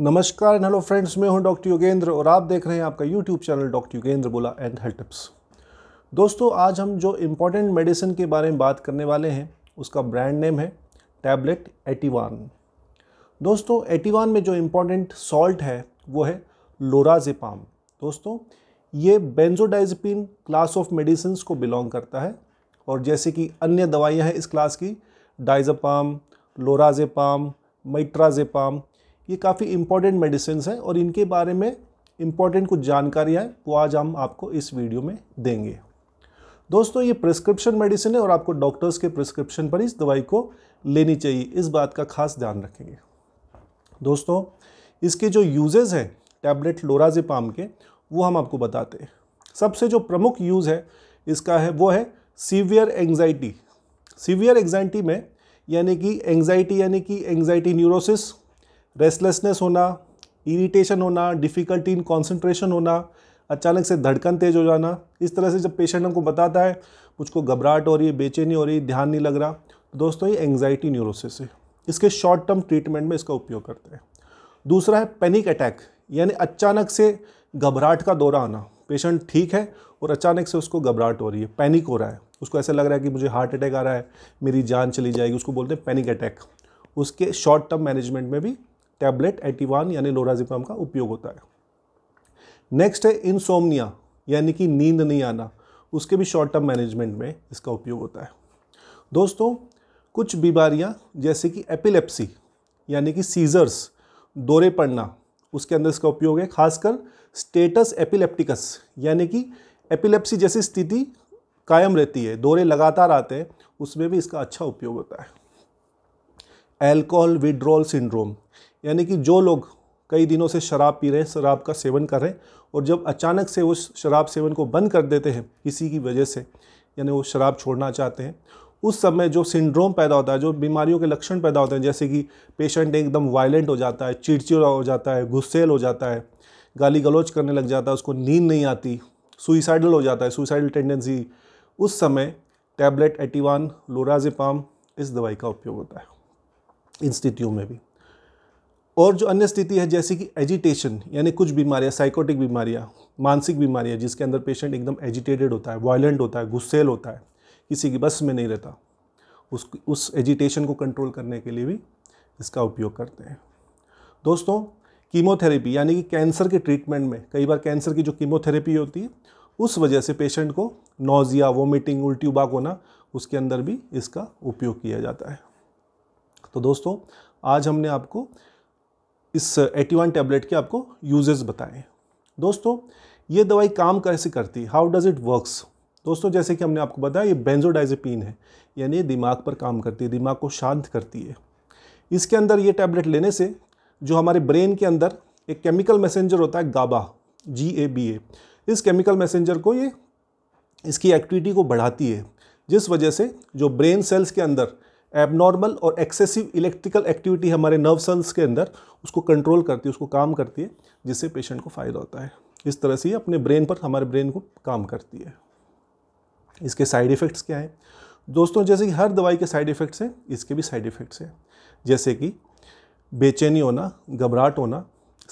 नमस्कार and hello friends मैं हूं डॉक्टर योगेंद्र और आप देख रहे हैं आपका यूट्यूब चैनल डॉक्टर योगेंद्र बोला एंड हेल्थ टिप्स दोस्तों आज हम जो इम्पोर्टेंट मेडिसिन के बारे में बात करने वाले हैं उसका ब्रांड नेम है टैबलेट एटीवान दोस्तों एटीवान में जो इम्पोर्टेंट सॉल्ट है वो है लोराजिपाम दोस्तों ये बेंजोडाइजपिन क्लास ऑफ मेडिसिन को बिलोंग करता है और जैसे कि अन्य दवाइयाँ हैं इस क्लास की डाइजपाम लोराजेपाम मैट्राजेपाम ये काफ़ी इम्पॉर्टेंट मेडिसिन हैं और इनके बारे में इम्पॉर्टेंट कुछ जानकारियाँ हैं वो आज हम आपको इस वीडियो में देंगे दोस्तों ये प्रिस्क्रिप्शन मेडिसिन है और आपको डॉक्टर्स के प्रिस्क्रिप्शन पर इस दवाई को लेनी चाहिए इस बात का खास ध्यान रखेंगे दोस्तों इसके जो यूजेज़ हैं टैबलेट लोराजिपाम के वो हम आपको बताते हैं सबसे जो प्रमुख यूज़ है इसका है वो है सीवियर एंग्जाइटी सीवियर एंगजाइटी में यानी कि एंग्जाइटी यानी कि एंगजाइटी न्यूरोसिस रेस्टलेसनेस होना इरिटेशन होना डिफ़िकल्टी इन कॉन्सेंट्रेशन होना अचानक से धड़कन तेज़ हो जाना इस तरह से जब पेशेंट हमको बताता है मुझको घबराहट हो रही है बेचैनी हो रही है ध्यान नहीं लग रहा तो दोस्तों ये एंग्जाइटी न्यूरोसिस है इसके शॉर्ट टर्म ट्रीटमेंट में इसका उपयोग करते हैं दूसरा है पैनिक अटैक यानी अचानक से घबराहट का दौरा आना पेशेंट ठीक है और अचानक से उसको घबराहट हो रही है पैनिक हो रहा है उसको ऐसा लग रहा है कि मुझे हार्ट अटैक आ रहा है मेरी जान चली जाएगी उसको बोलते हैं पैनिक अटैक उसके शॉर्ट टर्म मैनेजमेंट में भी टैबलेट एटीवान यानी लोराजिपाम का उपयोग होता है नेक्स्ट है इंसोमनिया यानी कि नींद नहीं आना उसके भी शॉर्ट टर्म मैनेजमेंट में इसका उपयोग होता है दोस्तों कुछ बीमारियाँ जैसे कि एपिलेप्सी यानी कि सीजर्स दौरे पड़ना उसके अंदर इसका उपयोग है खासकर स्टेटस एपिलेप्टिकस यानी कि एपिलेप्सी जैसी स्थिति कायम रहती है दौरे लगातार आते हैं उसमें भी इसका अच्छा उपयोग होता है एल्कोहल विड्रॉल सिंड्रोम यानी कि जो लोग कई दिनों से शराब पी रहे हैं शराब का सेवन कर रहे हैं और जब अचानक से वो शराब सेवन को बंद कर देते हैं किसी की वजह से यानी वो शराब छोड़ना चाहते हैं उस समय जो सिंड्रोम पैदा होता है जो बीमारियों के लक्षण पैदा होते हैं जैसे कि पेशेंट एकदम वायलेंट हो जाता है चिड़चिड़ा हो जाता है गुस्सेल हो जाता है गाली गलोच करने लग जाता है उसको नींद नहीं आती सुइसाइडल हो जाता है सुइसाइडल टेंडेंसी उस समय टैबलेट एटीवान लोराजिपाम इस दवाई का उपयोग होता है इन स्थितियों में भी और जो अन्य स्थिति है जैसे कि एजिटेशन यानी कुछ बीमारियां साइकोटिक बीमारियां मानसिक बीमारियां जिसके अंदर पेशेंट एकदम एजिटेटेड होता है वायलेंट होता है गुस्सेल होता है किसी की बस में नहीं रहता उस उस एजिटेशन को कंट्रोल करने के लिए भी इसका उपयोग करते हैं दोस्तों कीमोथेरेपी यानी कि कैंसर के ट्रीटमेंट में कई बार कैंसर की जो कीमोथेरेपी होती है उस वजह से पेशेंट को नोज़िया वोमिटिंग उल्टी उबाक होना उसके अंदर भी इसका उपयोग किया जाता है तो दोस्तों आज हमने आपको इस एटी वन टैबलेट के आपको यूजेस बताए दोस्तों ये दवाई काम कैसे करती है हाउ डज़ इट वर्क्स दोस्तों जैसे कि हमने आपको बताया ये बेंजोडाइजेपिन है यानी दिमाग पर काम करती है दिमाग को शांत करती है इसके अंदर ये टैबलेट लेने से जो हमारे ब्रेन के अंदर एक केमिकल मैसेंजर होता है गाबा जी ए बी ए इस केमिकल मैसेंजर को ये इसकी एक्टिविटी को बढ़ाती है जिस वजह से जो ब्रेन सेल्स के अंदर एबनॉर्मल और एक्सेसिव इलेक्ट्रिकल एक्टिविटी हमारे नर्व सेल्स के अंदर उसको कंट्रोल करती है उसको काम करती है जिससे पेशेंट को फ़ायदा होता है इस तरह से अपने ब्रेन पर हमारे ब्रेन को काम करती है इसके साइड इफ़ेक्ट्स क्या हैं दोस्तों जैसे कि हर दवाई के साइड इफ़ेक्ट्स हैं इसके भी साइड इफ़ेक्ट्स हैं जैसे कि बेचैनी होना घबराहट होना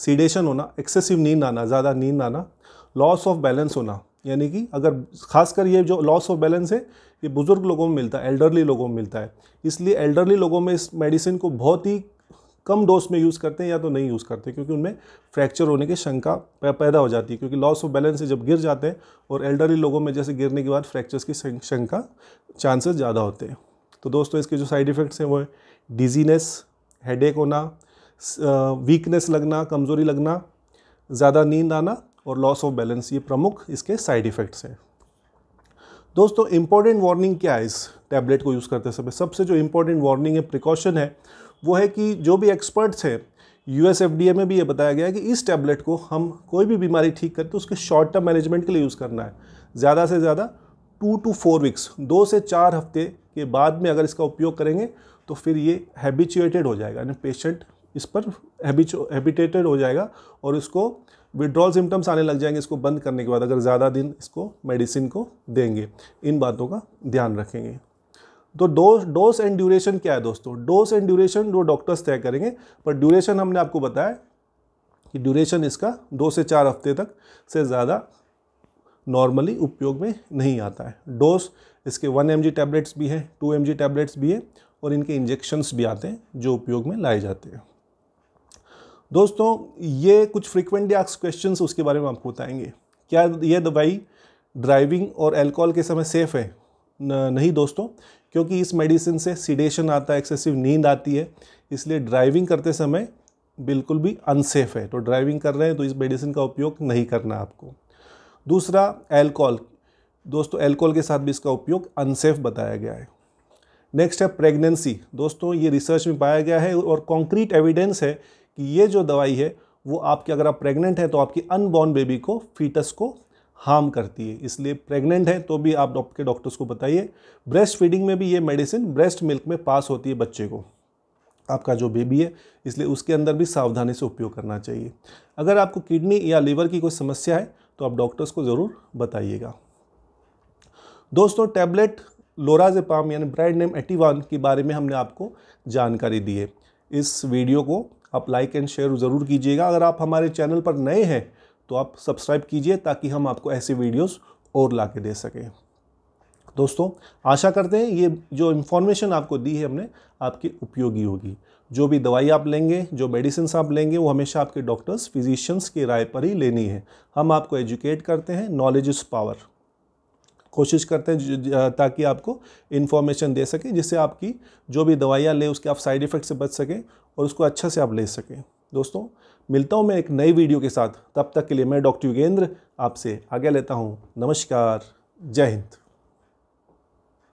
सीडेशन होना एक्सेसिव नींद आना ज़्यादा नींद आना लॉस ऑफ बैलेंस होना यानी कि अगर खासकर ये जो लॉस ऑफ बैलेंस है ये बुज़ुर्ग लोगों में मिलता है एल्डरली लोगों में मिलता है इसलिए एल्डरली लोगों में इस मेडिसिन को बहुत ही कम डोज में यूज़ करते हैं या तो नहीं यूज़ करते क्योंकि उनमें फ्रैक्चर होने की शंका पैदा हो जाती है क्योंकि लॉस ऑफ बैलेंस से जब गिर जाते हैं और एल्डरली लोगों में जैसे गिरने के बाद फ्रैक्चर्स की शंका चांसेस ज़्यादा होते हैं तो दोस्तों इसके जो साइड इफ़ेक्ट्स हैं वो है डिजीनेस हेडेक होना वीकनेस लगना कमज़ोरी लगना ज़्यादा नींद आना और लॉस ऑफ बैलेंस ये प्रमुख इसके साइड इफ़ेक्ट्स हैं दोस्तों इम्पॉर्टेंट वार्निंग क्या है इस टैबलेट को यूज़ करते समय सबसे जो इम्पोर्टेंट वार्निंग है प्रिकॉशन है वो है कि जो भी एक्सपर्ट्स हैं U S F D A में भी ये बताया गया है कि इस टैबलेट को हम कोई भी बीमारी ठीक करते तो उसके शॉर्ट टर्म मैनेजमेंट के लिए यूज़ करना है ज़्यादा से ज़्यादा टू टू फोर वीक्स दो से चार हफ्ते के बाद में अगर इसका उपयोग करेंगे तो फिर ये हैबिचुएटेड हो जाएगा यानी पेशेंट इस पर हैबिटेटेड हो जाएगा और इसको विड्रॉल सिम्टम्स आने लग जाएंगे इसको बंद करने के बाद अगर ज़्यादा दिन इसको मेडिसिन को देंगे इन बातों का ध्यान रखेंगे तो डोज डोज एंड ड्यूरेशन क्या है दोस्तों डोज एंड ड्यूरेशन वो डॉक्टर्स तय करेंगे पर ड्यूरेशन हमने आपको बताया कि ड्यूरेशन इसका दो से चार हफ्ते तक से ज़्यादा नॉर्मली उपयोग में नहीं आता है डोज इसके वन एम टैबलेट्स भी हैं टू एम टैबलेट्स भी है और इनके इंजेक्शन्स भी आते हैं जो उपयोग में लाए जाते हैं दोस्तों ये कुछ फ्रिक्वेंटली आस्क क्वेश्चन उसके बारे में आपको बताएंगे क्या यह दवाई ड्राइविंग और अल्कोहल के समय सेफ़ है नहीं दोस्तों क्योंकि इस मेडिसिन से सीडेशन आता है एक्सेसिव नींद आती है इसलिए ड्राइविंग करते समय बिल्कुल भी अनसेफ़ है तो ड्राइविंग कर रहे हैं तो इस मेडिसिन का उपयोग नहीं करना आपको दूसरा एल्कोहल दोस्तों एल्कोहल के साथ भी इसका उपयोग अनसेफ़ बताया गया है नेक्स्ट है प्रेगनेंसी दोस्तों ये रिसर्च में पाया गया है और कॉन्क्रीट एविडेंस है कि ये जो दवाई है वो आपके अगर आप प्रेग्नेंट हैं तो आपकी अनबॉर्न बेबी को फीटस को हार्म करती है इसलिए प्रेग्नेंट है तो भी आप डॉक्टर के डॉक्टर्स को बताइए ब्रेस्ट फीडिंग में भी ये मेडिसिन ब्रेस्ट मिल्क में पास होती है बच्चे को आपका जो बेबी है इसलिए उसके अंदर भी सावधानी से उपयोग करना चाहिए अगर आपको किडनी या लीवर की कोई समस्या है तो आप डॉक्टर्स को ज़रूर बताइएगा दोस्तों टैबलेट लोराजेपाम यानी ब्रांड नेम एटीवान के बारे में हमने आपको जानकारी दी है इस वीडियो को आप लाइक एंड शेयर ज़रूर कीजिएगा अगर आप हमारे चैनल पर नए हैं तो आप सब्सक्राइब कीजिए ताकि हम आपको ऐसे वीडियोस और ला के दे सकें दोस्तों आशा करते हैं ये जो इन्फॉर्मेशन आपको दी है हमने आपकी उपयोगी होगी जो भी दवाई आप लेंगे जो मेडिसिन आप लेंगे वो हमेशा आपके डॉक्टर्स फिजिशियंस की राय पर ही लेनी है हम आपको एजुकेट करते हैं नॉलेज इज़ पावर कोशिश करते हैं ताकि आपको इन्फॉर्मेशन दे सकें जिससे आपकी जो भी दवाइयाँ लें उसके आप साइड इफ़ेक्ट से बच सकें और उसको अच्छा से आप ले सकें दोस्तों मिलता हूँ मैं एक नई वीडियो के साथ तब तक के लिए मैं डॉक्टर योगेंद्र आपसे आगे लेता हूँ नमस्कार जय हिंद